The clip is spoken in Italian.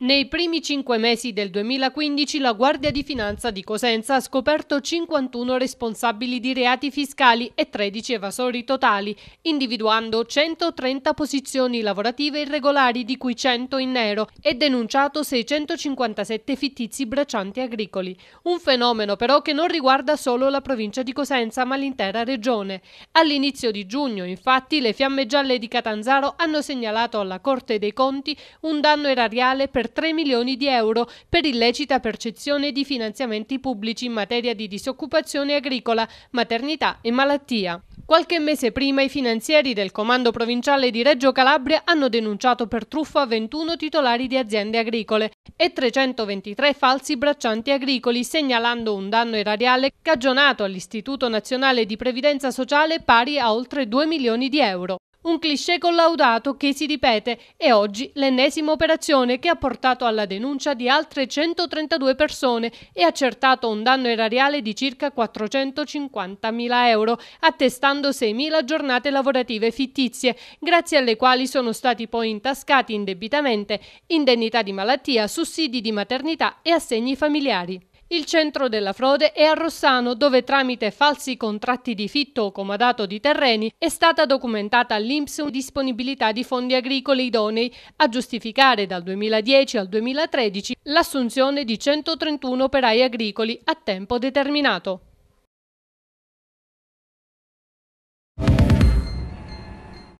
Nei primi cinque mesi del 2015 la Guardia di Finanza di Cosenza ha scoperto 51 responsabili di reati fiscali e 13 evasori totali, individuando 130 posizioni lavorative irregolari di cui 100 in nero e denunciato 657 fittizi braccianti agricoli. Un fenomeno però che non riguarda solo la provincia di Cosenza ma l'intera regione. All'inizio di giugno infatti le fiamme gialle di Catanzaro hanno segnalato alla Corte dei Conti un danno erariale per 3 milioni di euro per illecita percezione di finanziamenti pubblici in materia di disoccupazione agricola, maternità e malattia. Qualche mese prima i finanzieri del Comando Provinciale di Reggio Calabria hanno denunciato per truffa 21 titolari di aziende agricole e 323 falsi braccianti agricoli, segnalando un danno erariale cagionato all'Istituto Nazionale di Previdenza Sociale pari a oltre 2 milioni di euro. Un cliché collaudato che si ripete e oggi l'ennesima operazione che ha portato alla denuncia di altre 132 persone e accertato un danno erariale di circa 450.000 euro, attestando 6.000 giornate lavorative fittizie, grazie alle quali sono stati poi intascati indebitamente indennità di malattia, sussidi di maternità e assegni familiari. Il centro della frode è a Rossano, dove tramite falsi contratti di fitto o comodato di terreni è stata documentata all'Inps disponibilità di fondi agricoli idonei a giustificare dal 2010 al 2013 l'assunzione di 131 operai agricoli a tempo determinato.